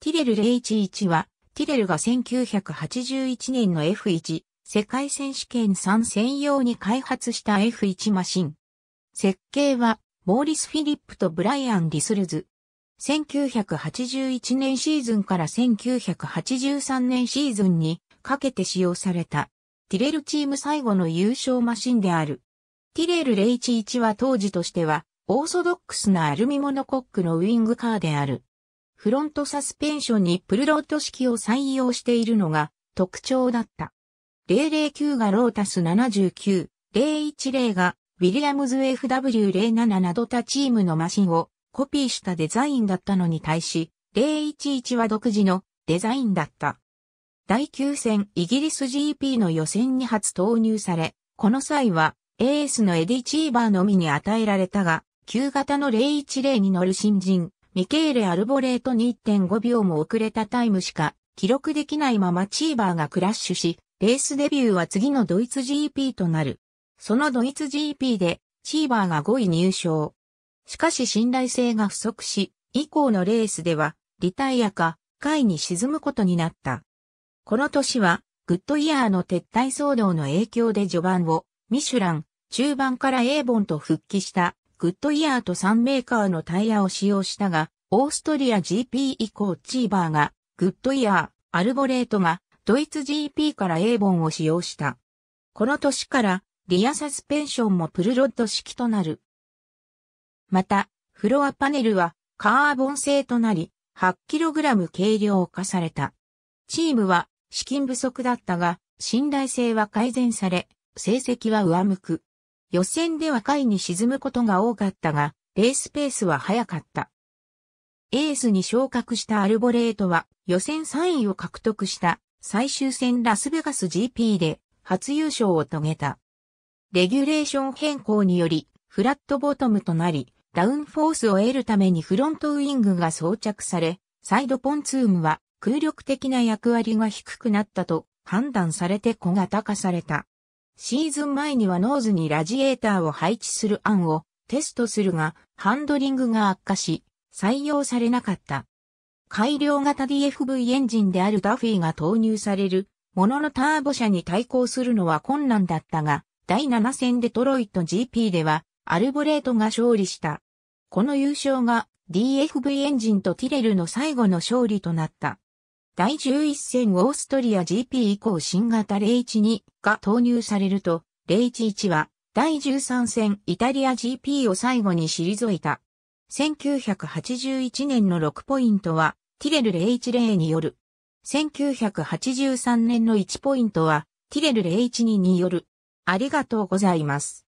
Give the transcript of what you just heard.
ティレル011は、ティレルが1981年の F1 世界選手権3専用に開発した F1 マシン。設計は、モーリス・フィリップとブライアン・リスルズ。1981年シーズンから1983年シーズンにかけて使用された、ティレルチーム最後の優勝マシンである。ティレル011は当時としては、オーソドックスなアルミモノコックのウィングカーである。フロントサスペンションにプルロート式を採用しているのが特徴だった。009がロータス79、010がウィリアムズ FW07 など他チームのマシンをコピーしたデザインだったのに対し、011は独自のデザインだった。第9戦イギリス GP の予選に初投入され、この際はエースのエディ・チーバーのみに与えられたが、旧型の010に乗る新人、ミケーレ・アルボレート2.5秒も遅れたタイムしか記録できないままチーバーがクラッシュし、レースデビューは次のドイツ GP となる。そのドイツ GP でチーバーが5位入賞。しかし信頼性が不足し、以降のレースではリタイアか下位に沈むことになった。この年はグッドイヤーの撤退騒動の影響で序盤をミシュラン、中盤からエーボンと復帰したグッドイヤーと3メーカーのタイヤを使用したが、オーストリア GP 以降チーバーが、グッドイヤー、アルボレートが、ドイツ GP からエーボンを使用した。この年から、リアサスペンションもプルロッド式となる。また、フロアパネルはカーボン製となり、8kg 軽量化された。チームは資金不足だったが、信頼性は改善され、成績は上向く。予選では下位に沈むことが多かったが、レースペースは速かった。エースに昇格したアルボレートは予選3位を獲得した最終戦ラスベガス GP で初優勝を遂げた。レギュレーション変更によりフラットボトムとなり、ダウンフォースを得るためにフロントウィングが装着され、サイドポンツームは空力的な役割が低くなったと判断されて小型化された。シーズン前にはノーズにラジエーターを配置する案をテストするが、ハンドリングが悪化し、採用されなかった。改良型 DFV エンジンであるダフィーが投入されるもののターボ車に対抗するのは困難だったが、第7戦デトロイト GP ではアルボレートが勝利した。この優勝が DFV エンジンとティレルの最後の勝利となった。第11戦オーストリア GP 以降新型012が投入されると、011は第13戦イタリア GP を最後に退いた。1981年の6ポイントはティレル010による。1983年の1ポイントはティレル012による。ありがとうございます。